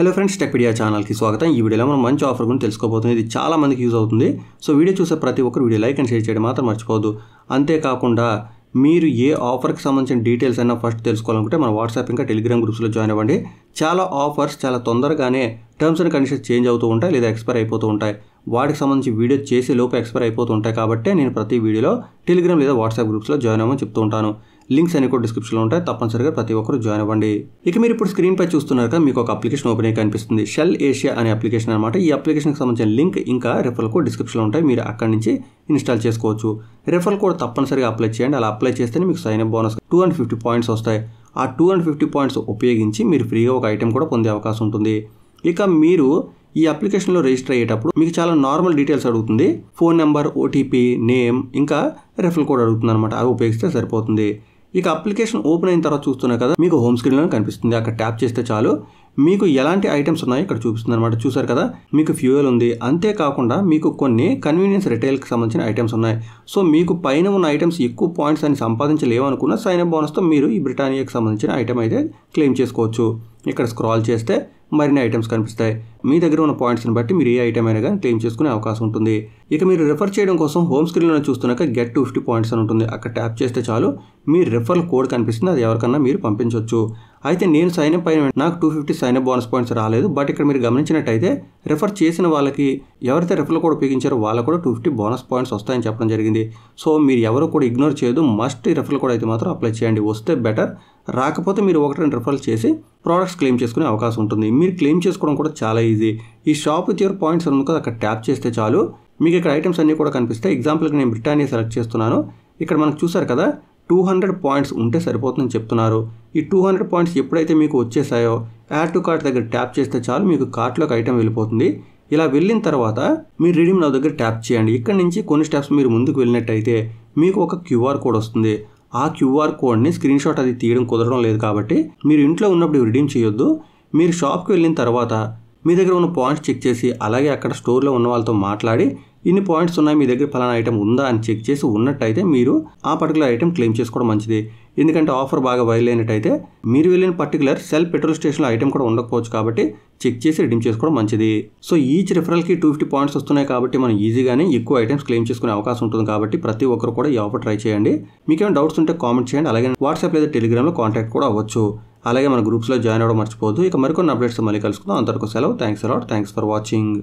hello friends Techpedia ఛానల్కి స్వాగతం ఈ వీడియోలో మనం మంచి ఆఫర్ గురించి తెలుసుకోబోతుంది ఇది చాలా మందికి యూజ్ అవుతుంది సో వీడియో చూసే ప్రతి ఒక్కరు వీడియో లైక్ అండ్ షేర్ చేయడం మాత్రం మర్చిపోదు అంతేకాకుండా మీరు ఏ ఆఫర్కి సంబంధించిన డీటెయిల్స్ అయినా ఫస్ట్ తెలుసుకోవాలనుకుంటే మన వాట్సాప్ ఇంకా టెలిగ్రామ్ గ్రూప్స్లో జాయిన్ అవ్వండి చాలా ఆఫర్స్ చాలా తొందరగానే టర్మ్స్ అండ్ కండిషన్స్ చేంజ్ అవుతూ ఉంటాయి లేదా ఎక్స్పైర్ అయిపోతూ ఉంటాయి వాటికి సంబంధించి వీడియో చేసే లోపు ఎక్స్పైర్ అయిపోతూ ఉంటాయి కాబట్టి నేను ప్రతి వీడియోలో టెలిగ్రామ్ లేదా వాట్సాప్ గ్రూప్స్లో జాయిన్ అవ్వమని చెప్తూ ఉంటాను లింక్స్ అన్ని కూడా డిస్క్రిప్షన్లో ఉంటాయి తప్పనిసరిగా ప్రతి ఒక్కరు జాయిన్ అవ్వండి ఇక మీరు ఇప్పుడు స్క్రీన్ పై చూస్తున్నారు కదా మీకు ఒక అప్లికేషన్ ఓపెన్ అయ్యి కనిపిస్తుంది షెల్ ఏషియా అనే అప్లికేషన్ అనమాట ఈ అప్లికేషన్కి సంబంధించిన లింక్ ఇంకా రెఫరల్ కోడ్ డిస్క్రిప్షన్లో ఉంటాయి మీరు అక్కడి నుంచి ఇన్స్టాల్ చేసుకోవచ్చు రెఫరల్ కోడ్ తప్పనిసరిగా అప్లై చేయండి అలా అప్లై చేస్తేనే మీకు sign up bonus two and fifty points వస్తాయి ఆ టూ అండ్ ఫిఫ్టీ పాయింట్స్ ఉపయోగించి మీరు ఫ్రీగా ఒక ఐటెం కూడా పొందే అవకాశం ఉంటుంది ఇక మీరు ఈ అప్లికేషన్లో రిజిస్టర్ అయ్యేటప్పుడు మీకు చాలా నార్మల్ డీటెయిల్స్ అడుగుతుంది ఫోన్ నెంబర్ ఓటీపీ నేమ్ ఇంకా రెఫరల్ కోడ్ అడుగుతుంది అనమాట అవి ఉపయోగిస్తే సరిపోతుంది ఇక అప్లికేషన్ ఓపెన్ అయిన తర్వాత చూస్తున్నా కదా మీకు హోమ్ స్క్రీన్లో కనిపిస్తుంది అక్కడ ట్యాప్ చేస్తే చాలు మీకు ఎలాంటి ఐటమ్స్ ఉన్నాయో ఇక్కడ చూపిస్తుంది అనమాట చూసారు కదా మీకు ఫ్యూయల్ ఉంది అంతేకాకుండా మీకు కొన్ని కన్వీనియన్స్ రిటైల్కి సంబంధించిన ఐటమ్స్ ఉన్నాయి సో మీకు పైన ఉన్న ఐటమ్స్ ఎక్కువ పాయింట్స్ అని సంపాదించలేవనుకున్న సైన్ అప్ బోనస్తో మీరు ఈ బ్రిటానియాకి సంబంధించిన ఐటమ్ అయితే క్లెయిమ్ చేసుకోవచ్చు ఇక్కడ స్క్రాల్ చేస్తే మరిన్ని ఐటమ్స్ కనిపిస్తాయి మీ దగ్గర ఉన్న పాయింట్స్ని బట్టి మీరు ఏ ఐటమ్ అయినా కానీ క్లెయిమ్ చేసుకునే అవకాశం ఉంటుంది ఇక మీరు రిఫర్ చేయడం కోసం హోమ్ స్క్రీన్లో చూస్తున్నాక గెట్ టూ ఫిఫ్టీ పాయింట్స్ అని ఉంటుంది అక్కడ ట్యాప్ చేస్తే చాలు మీ రిఫర్ కోడ్ కనిపిస్తుంది అది ఎవరికన్నా మీరు పంపించవచ్చు అయితే నేను సైన్ అప్ అయిన నాకు two fifty sign up bonus points రాలేదు బట్ ఇక్కడ మీరు గమనించినట్టయితే రిఫర్ చేసిన వాళ్ళకి ఎవరైతే రిఫర్ కూడా ఉపయోగించారో వాళ్ళకు కూడా టూ ఫిఫ్టీ బోనస్ పాయింట్స్ వస్తాయని చెప్పడం జరిగింది సో మీరు ఎవరు కూడా ఇగ్నోర్ చేయదు మస్ట్ రిఫర్ కూడా అయితే మాత్రం అప్లై చేయండి వస్తే బెటర్ రాకపోతే మీరు ఒకటి రెండు రిఫర్ చేసి ప్రోడక్ట్స్ క్లెయిమ్ చేసుకునే అవకాశం ఉంటుంది మీరు క్లెయిమ్ చేసుకోవడం కూడా చాలా ఈజీ ఈ షాప్ విత్ పాయింట్స్ ఉంది కదా అక్కడ ట్యాప్ చేస్తే చాలు మీకు ఇక్కడ ఐటమ్స్ అన్నీ కూడా కనిపిస్తాయి ఎగ్జాంపుల్కి నేను బ్రిటానియా సెలెక్ట్ చేస్తున్నాను ఇక్కడ మనం చూసారు కదా టూ హండ్రెడ్ పాయింట్స్ ఉంటే సరిపోతుందని చెప్తున్నారు ఈ టూ హండ్రెడ్ పాయింట్స్ ఎప్పుడైతే మీకు వచ్చేసాయో యాడ్ టు కార్ట్ దగ్గర ట్యాప్ చేస్తే చాలు మీకు కార్ట్లోకి ఐటెం వెళ్ళిపోతుంది ఇలా వెళ్ళిన తర్వాత మీరు రీడిమ్ నా దగ్గర ట్యాప్ చేయండి ఇక్కడ నుంచి కొన్ని స్టెప్స్ మీరు ముందుకు వెళ్ళినట్టయితే మీకు ఒక క్యూఆర్ కోడ్ వస్తుంది ఆ క్యూఆర్ కోడ్ని స్క్రీన్ షాట్ అది తీయడం కుదరడం లేదు కాబట్టి మీరు ఇంట్లో ఉన్నప్పుడు రిడీమ్ చేయొద్దు మీరు షాప్కి వెళ్ళిన తర్వాత మీ దగ్గర ఉన్న పాయింట్స్ చెక్ చేసి అలాగే అక్కడ స్టోర్లో ఉన్న వాళ్ళతో మాట్లాడి ఇన్ని పాయింట్స్ ఉన్నాయి మీ దగ్గర ఫలానా ఐటెం ఉందా అని చెక్ చేసి ఉన్నట్టయితే మీరు ఆ పర్టికులర్ ఐటెం క్లెయిమ్ చేసుకోవడం మంచిది ఎందుకంటే ఆఫర్ బాగా వైల్ మీరు వెళ్ళిన పర్టికులర్ సెల్ పెట్రోల్ స్టేషన్లో ఐటెం కూడా ఉండకపోవచ్చు కాబట్టి చెక్ చేసి రిడీమ్ చేసుకోవడం మంచిది సో ఈచ్ రిఫరల్కి టూ ఫిఫ్టీ పాయింట్స్ వస్తున్నాయి కాబట్టి మనం ఈజీగానే ఎక్కువ ఐటమ్స్ క్లెయిమ్ చేసుకునే అవకాశం ఉంటుంది కాబట్టి ప్రతి ఒక్కరు కూడా ఈ ఆఫర్ ట్రై చేయండి మీకేమైనా డౌట్స్ ఉంటే కామెంట్ చేయండి అలాగే వాట్సాప్ లేదా టెలిగ్రామ్లో కాంటాక్ట్ కూడా అవ్వచ్చు అలాగే మన గ్రూప్స్లో జాయిన్ అవ్వడం మర్చిపోదు ఇక మరికొన్ని అప్డేట్స్ మళ్ళీ కలుసుకుందాం అంతవరకు సెలవు thanks a lot thanks for watching